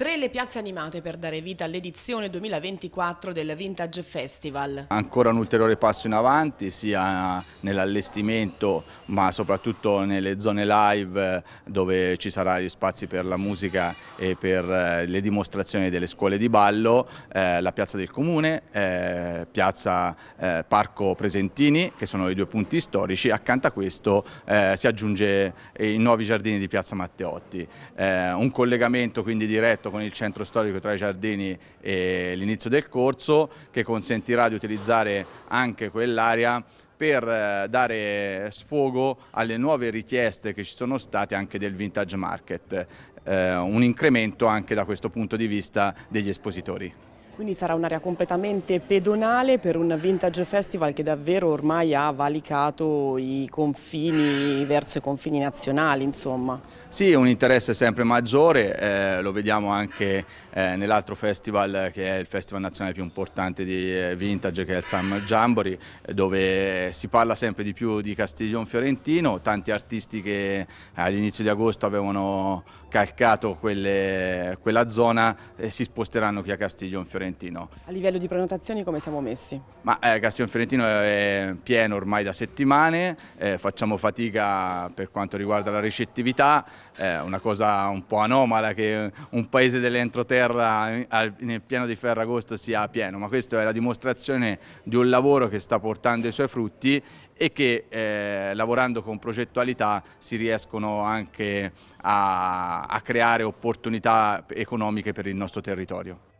Tre le piazze animate per dare vita all'edizione 2024 del Vintage Festival. Ancora un ulteriore passo in avanti sia nell'allestimento ma soprattutto nelle zone live eh, dove ci saranno gli spazi per la musica e per eh, le dimostrazioni delle scuole di ballo, eh, la piazza del comune, eh, piazza eh, Parco Presentini che sono i due punti storici, accanto a questo eh, si aggiunge i nuovi giardini di piazza Matteotti. un collegamento quindi diretto collegamento con il centro storico tra i giardini e l'inizio del corso che consentirà di utilizzare anche quell'area per eh, dare sfogo alle nuove richieste che ci sono state anche del vintage market, eh, un incremento anche da questo punto di vista degli espositori. Quindi sarà un'area completamente pedonale per un vintage festival che davvero ormai ha valicato i confini verso i confini nazionali insomma. Sì, un interesse sempre maggiore, eh, lo vediamo anche eh, nell'altro festival che è il festival nazionale più importante di eh, vintage che è il Sam Jamboree eh, dove si parla sempre di più di Castiglion Fiorentino, tanti artisti che eh, all'inizio di agosto avevano calcato quelle, quella zona eh, si sposteranno qui a Castiglion Fiorentino. Fiorentino. A livello di prenotazioni come siamo messi? Ma eh, Castiglione Fiorentino è pieno ormai da settimane, eh, facciamo fatica per quanto riguarda la ricettività, eh, una cosa un po' anomala che un paese dell'entroterra nel pieno di Ferragosto sia pieno, ma questa è la dimostrazione di un lavoro che sta portando i suoi frutti e che eh, lavorando con progettualità si riescono anche a, a creare opportunità economiche per il nostro territorio.